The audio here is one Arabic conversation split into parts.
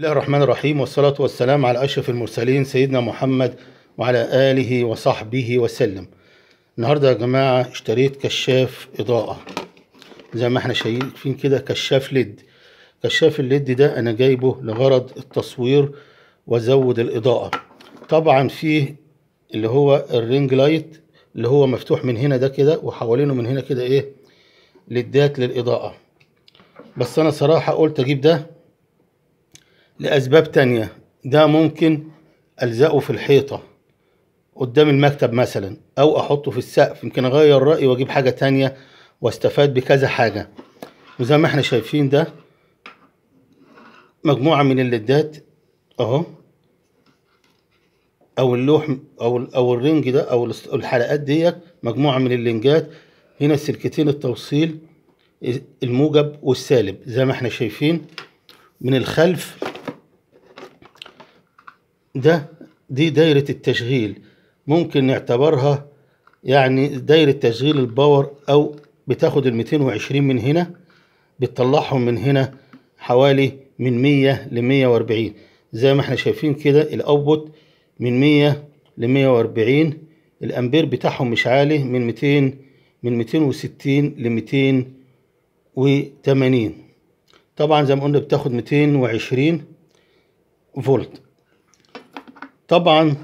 الله الرحمن الرحيم والصلاة والسلام على أشرف المرسلين سيدنا محمد وعلى آله وصحبه وسلم النهاردة يا جماعة اشتريت كشاف إضاءة زي ما احنا شايفين كده كشاف ليد كشاف الليد ده أنا جايبه لغرض التصوير وأزود الإضاءة طبعا فيه اللي هو الرينج لايت اللي هو مفتوح من هنا ده كده وحوالينه من هنا كده إيه ليدات للإضاءة بس أنا صراحة قلت أجيب ده لأسباب تانية ده ممكن ألزقه في الحيطة قدام المكتب مثلا أو أحطه في السقف يمكن أغير رأيي وأجيب حاجة تانية واستفاد بكذا حاجة وزي ما احنا شايفين ده مجموعة من الليدات أهو أو اللوح أو أو الرنج ده أو الحلقات ديت مجموعة من اللينجات هنا سلكتين التوصيل الموجب والسالب زي ما احنا شايفين من الخلف ده دي دايرة التشغيل ممكن نعتبرها يعني دايرة تشغيل الباور أو بتاخد ال 220 من هنا بتطلعهم من هنا حوالي من 100 ل 140 زي ما احنا شايفين كده الاوتبوت من 100 ل 140 الامبير بتاعهم مش عالي من 200 من 260 ل 280 طبعا زي ما قلنا بتاخد 220 فولت طبعا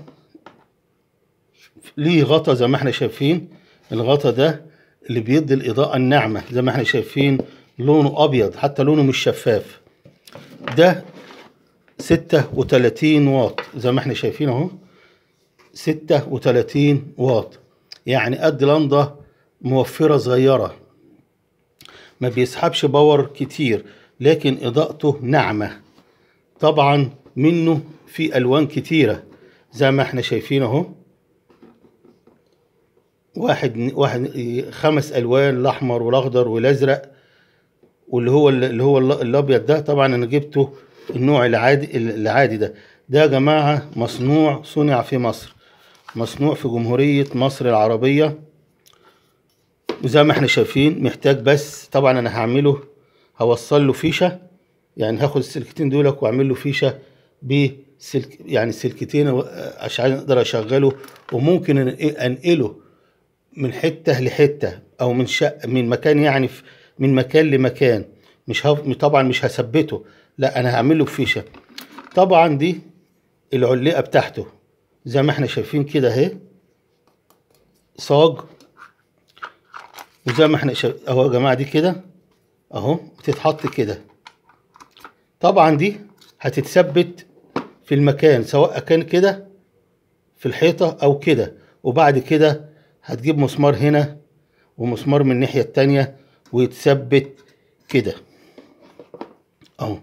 ليه غطا زي ما احنا شايفين الغطا ده اللي بيدي الاضاءه الناعمه زي ما احنا شايفين لونه ابيض حتى لونه مش شفاف ده 36 واط زي ما احنا شايفين اهو 36 واط يعني قد لندا موفره صغيره ما بيسحبش باور كتير لكن اضاءته ناعمه طبعا منه في الوان كتيره زي ما احنا شايفين اهو واحد واحد خمس الوان الاحمر والاخضر والازرق واللي هو اللي هو الابيض ده طبعا انا جبته النوع العادي العادي ده ده يا جماعه مصنوع صنع في مصر مصنوع في جمهوريه مصر العربيه وزي ما احنا شايفين محتاج بس طبعا انا هعمله هوصل له فيشه يعني هاخد السلكتين دولك واعمل له فيشه بيه سلك يعني سلكتين عشان آه، اقدر اشغله وممكن إيه، انقله من حته لحته او من شق من مكان يعني من مكان لمكان مش هف... طبعا مش هثبته لا انا هعمل له فيشه طبعا دي العلقه بتاعته زي ما احنا شايفين كده اهي صاج وزي ما احنا شايف... اهو يا جماعه دي كده اهو بتتحط كده طبعا دي هتتثبت في المكان سواء كان كده في الحيطة أو كده وبعد كده هتجيب مسمار هنا ومسمار من الناحية التانية ويتثبت كده أهو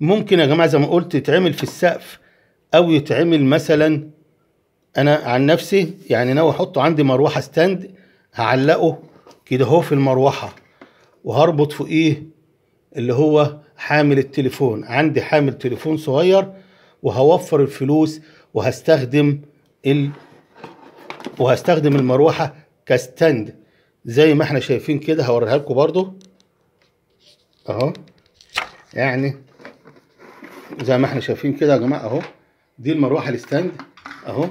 ممكن يا جماعة زي ما قلت يتعمل في السقف أو يتعمل مثلا أنا عن نفسي يعني ناوي أحطه عندي مروحة ستاند هعلقه كده أهو في المروحة وهربط فوقيه اللي هو حامل التليفون عندي حامل تليفون صغير وهوفر الفلوس وهستخدم ال... وهستخدم المروحه كستند زي ما احنا شايفين كده هوريها لكم برضو اهو يعني زي ما احنا شايفين كده يا جماعه اهو دي المروحه الستاند اهو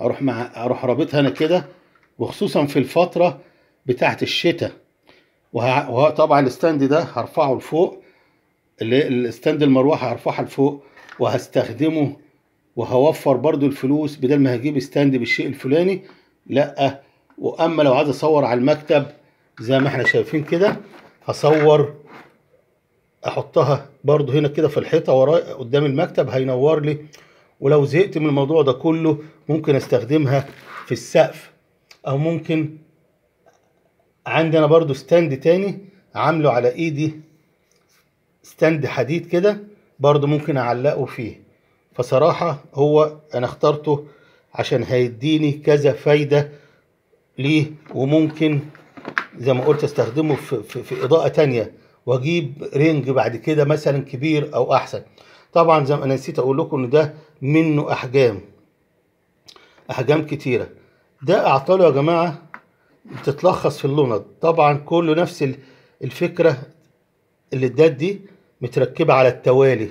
اروح مع اروح رابطها انا كده وخصوصا في الفتره بتاعه الشتاء وطبعا الستاند ده هرفعه لفوق اللي الاستند المروحه هرفعها لفوق وهستخدمه وهوفر برضو الفلوس بدل ما هجيب ستاند بالشيء الفلاني لا واما لو عايز اصور على المكتب زي ما احنا شايفين كده هصور احطها برضو هنا كده في الحيطه وراء قدام المكتب هينور لي ولو زهقت من الموضوع ده كله ممكن استخدمها في السقف او ممكن عندي انا برضو ستاند تاني عامله على ايدي ستاند حديد كده برضو ممكن اعلقه فيه فصراحة هو انا اخترته عشان هيديني كذا فايدة ليه وممكن زي ما قلت استخدمه في, في, في اضاءة تانية واجيب رينج بعد كده مثلا كبير او احسن طبعا زي ما انا نسيت اقول لكم ان ده منه احجام احجام كتيرة ده اعطاله يا جماعة بتتلخص في اللوند طبعا كله نفس الفكرة اللي اتداد دي متركبة على التوالي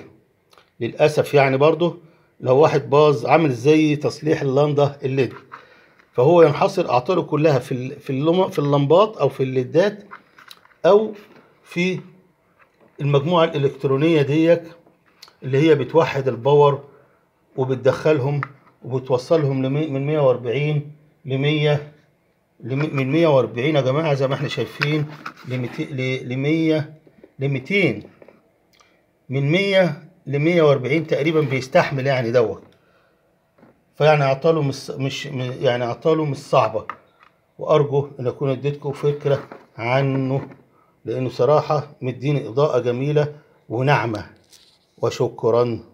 للأسف يعني برضه لو واحد باظ عامل زي تصليح اللندة الليد فهو ينحصر أعطاله كلها في في في اللمبات أو في الليدات أو في المجموعة الإلكترونية ديك اللي هي بتوحد الباور وبتدخلهم وبتوصلهم من 140 ل 100 من 140 يا جماعه زي ما احنا شايفين ل 200 ل 100 ل 200 من 100 ل 140 تقريبا بيستحمل يعني دوت فيعني اعطاله مش مش يعني اعطاله مش صعبه وارجو ان اكون اديتكم فكره عنه لانه صراحه مديني اضاءه جميله وناعمه وشكرا